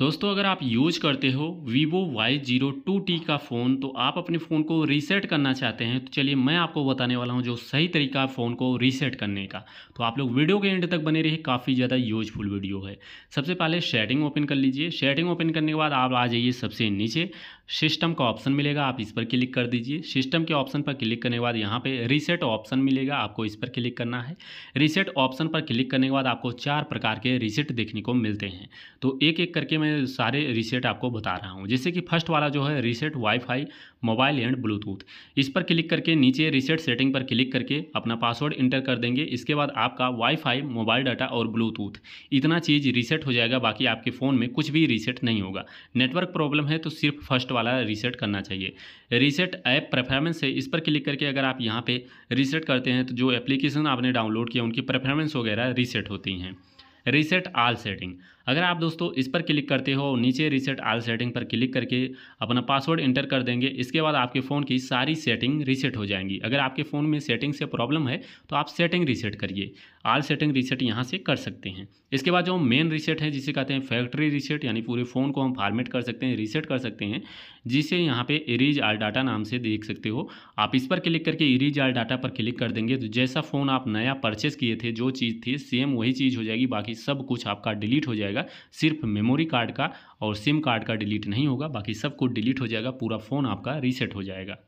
दोस्तों अगर आप यूज करते हो Vivo Y zero two T का फ़ोन तो आप अपने फ़ोन को रीसेट करना चाहते हैं तो चलिए मैं आपको बताने वाला हूं जो सही तरीका है फ़ोन को रीसेट करने का तो आप लोग वीडियो के एंड तक बने रहिए काफ़ी ज़्यादा यूजफुल वीडियो है सबसे पहले सेटिंग ओपन कर लीजिए सेटिंग ओपन करने के बाद आप आ जाइए सबसे नीचे सिस्टम का ऑप्शन मिलेगा आप इस पर क्लिक कर दीजिए सिस्टम के ऑप्शन पर क्लिक करने के बाद यहाँ पे रीसेट ऑप्शन मिलेगा आपको इस पर क्लिक करना है रीसेट ऑप्शन पर क्लिक करने के बाद आपको चार प्रकार के रीसेट देखने को मिलते हैं तो एक एक करके मैं मैं सारे रीसेट आपको बता रहा हूँ जैसे कि फर्स्ट वाला जो है reset wifi mobile and Bluetooth इस पर क्लिक करके नीचे रीसेट सेटिंग पर क्लिक करके अपना पासवर्ड इंटर कर देंगे इसके बाद आपका वाईफाई मोबाइल डाटा और ब्लूटूथ इतना चीज़ रीसेट हो जाएगा बाकी आपके फ़ोन में कुछ भी रीसेट नहीं होगा नेटवर्क प्रॉब्लम है तो सिर्फ फर्स्ट वाला रीसेट करना चाहिए रीसेट ऐप प्रेफरेंस है इस पर क्लिक करके अगर आप यहाँ पर रीसेट करते हैं तो जो एप्लीकेशन आपने डाउनलोड किया उनकी प्रेफरेंस वगैरह रीसेट होती हैं रीसेट आल सेटिंग अगर आप दोस्तों इस पर क्लिक करते हो नीचे रीसेट आल सेटिंग पर क्लिक करके अपना पासवर्ड इंटर कर देंगे इसके बाद आपके फ़ोन की सारी सेटिंग रीसेट हो जाएंगी अगर आपके फ़ोन में सेटिंग से प्रॉब्लम है तो आप सेटिंग रीसेट करिए आल सेटिंग रीसेट यहाँ से कर सकते हैं इसके बाद जो मेन रीसेट है जिसे कहते हैं फैक्ट्री रीसेट यानी पूरे फ़ोन को हम फार्मेट कर सकते हैं रीसेट कर सकते हैं जिसे यहाँ पर इरीज आल डाटा नाम से देख सकते हो आप इस पर क्लिक करके इरीज आल डाटा पर क्लिक कर देंगे तो जैसा फ़ोन आप नया परचेस किए थे जो चीज़ थी सेम वही चीज़ हो जाएगी बाकी बाकी सब कुछ आपका डिलीट हो जाएगा सिर्फ मेमोरी कार्ड का और सिम कार्ड का डिलीट नहीं होगा बाकी सब कुछ डिलीट हो जाएगा पूरा फ़ोन आपका रीसेट हो जाएगा